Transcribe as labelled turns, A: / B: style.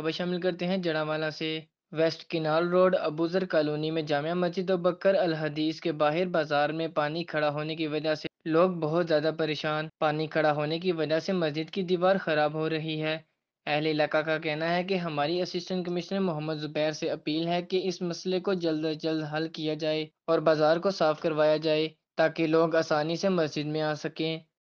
A: खबर शामिल करते हैं जड़ावाला से west canal road Abuzar colony में जामिया मस्जिद और बकर अल हदीस के बाहर बाजार में पानी खड़ा होने की वजह से लोग बहुत ज़्यादा परेशान पानी खड़ा होने की वजह से मस्जिद की दीवार खराब हो रही है अहल इलाका का कहना है कि हमारी असिस्टेंट कमिश्नर मोहम्मद जुबैर से अपील है कि इस मसले को जल्द अज जल्द हल किया जाए और बाजार को साफ करवाया जाए ताकि लोग आसानी से मस्जिद में आ सकें